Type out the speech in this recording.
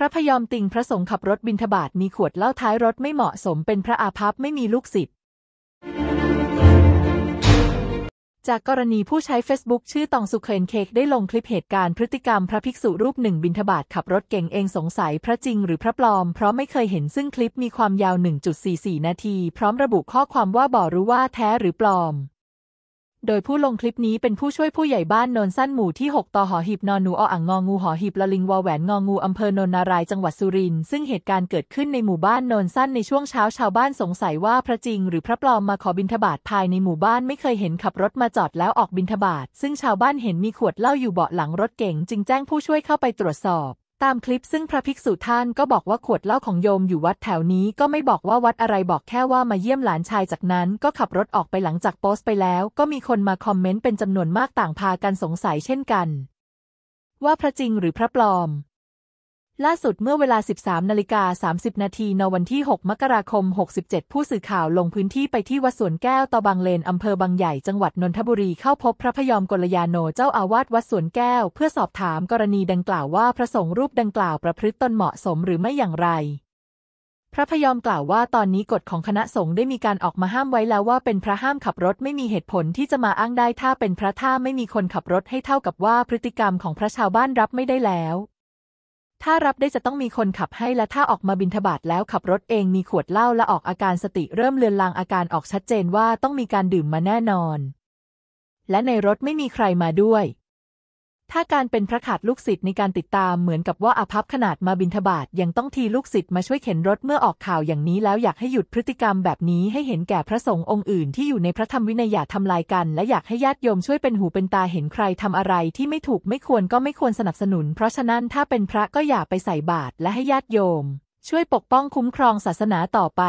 พระพยอมติงพระสงฆ์ขับรถบินทบาทมีขวดเหล้าท้ายรถไม่เหมาะสมเป็นพระอาภัพไม่มีลูกศิษย์ จากกรณีผู้ใช้ Facebook ชื่อตองสุเคนเคก ได้ลงคลิปเหตุการณ์พฤติกรรมพระภิกษุรูปหนึ่ง บินทบาทขับรถเก่งเองสงสัยพระจริงหรือพระปลอม เพราะไม่เคยเห็นซึ่งคลิปมีความยาว 1.44 นาที พร้อมระบุข้อความว่าบ่รู้ว่าแท้หรือปลอมโดยผู้ลงคลิปนี้เป็นผู้ช่วยผู้ใหญ่บ้านโนนสั้นหมู่ที่ 6ต่อหอหีบนอนหนูออ่างงองูหอหีบละลิงวอแหวนงองูอำเภอโนนนารายจังหวัดสุรินทร์ซึ่งเหตุการณ์เกิดขึ้นในหมู่บ้านโนนสั้นในช่วงเช้าชาวบ้านสงสัยว่าพระจริง หรือพระปลอมมาขอบินทบาทภายในหมู่บ้านไม่เคยเห็นขับรถมาจอดแล้วออกบินทบาทซึ่งชาวบ้านเห็นมีขวดเหล้าอยู่เบาะหลังรถเก๋งจึงแจ้งผู้ช่วยเข้าไปตรวจสอบตามคลิปซึ่งพระภิกษุท่านก็บอกว่าขวดเหล้าของโยมอยู่วัดแถวนี้ ก็ไม่บอกว่าวัดอะไรบอกแค่ว่ามาเยี่ยมหลานชายจากนั้น ก็ขับรถออกไปหลังจากโพสต์ไปแล้ว ก็มีคนมาคอมเมนต์เป็นจำนวนมากต่างพากันสงสัยเช่นกัน ว่าพระจริงหรือพระปลอมล่าสุดเมื่อเวลา 13นาฬิกา30นาทีนวันที่ 6มกราคม 67 ผู้สื่อข่าวลงพื้นที่ไปที่วัดสวนแก้วตอบางเลนอำเภอบางใหญ่จังหวัดนนทบุรีเข้าพบพระพยอมกลยาโนเจ้าอาวาสวัดสวนแก้ว เพื่อสอบถามกรณีดังกล่าวว่าพระสงฆ์รูปดังกล่าวประพฤติตนเหมาะสมหรือไม่อย่างไร พระพยอมกล่าวว่าตอนนี้กฎของคณะสงฆ์ได้มีการออกมาห้ามไว้แล้วว่าเป็นพระห้ามขับรถไม่มีเหตุผลที่จะมาอ้างได้ ถ้าเป็นพระท่าไม่มีคนขับรถให้เท่ากับว่าพฤติกรรมของพระชาวบ้านรับไม่ได้แล้วถ้ารับได้จะต้องมีคนขับให้และถ้าออกมาบินทบาทแล้วขับรถเองมีขวดเหล้าและออกอาการสติเริ่มเลือนลางอาการออกชัดเจนว่าต้องมีการดื่มมาแน่นอน และในรถไม่มีใครมาด้วยถ้าการเป็นพระขาดลูกศิษย์ในการติดตามเหมือนกับว่าอาภัพขนาดมาบินทบาทยังต้องทีลูกศิษย์มาช่วยเข็นรถเมื่อออกข่าวอย่างนี้ แล้วอยากให้หยุดพฤติกรรมแบบนี้ให้เห็นแก่พระสงฆ์องค์อื่นที่อยู่ในพระธรรมวินัยอย่าทำลายกัน และอยากให้ญาติโยมช่วยเป็นหูเป็นตาเห็นใครทำอะไร ที่ไม่ถูกไม่ควรก็ไม่ควรสนับสนุน เพราะฉะนั้นถ้าเป็นพระก็อย่าไปใส่บาตรและให้ญาติโยม ช่วยปกป้องคุ้มครองศาสนาต่อไป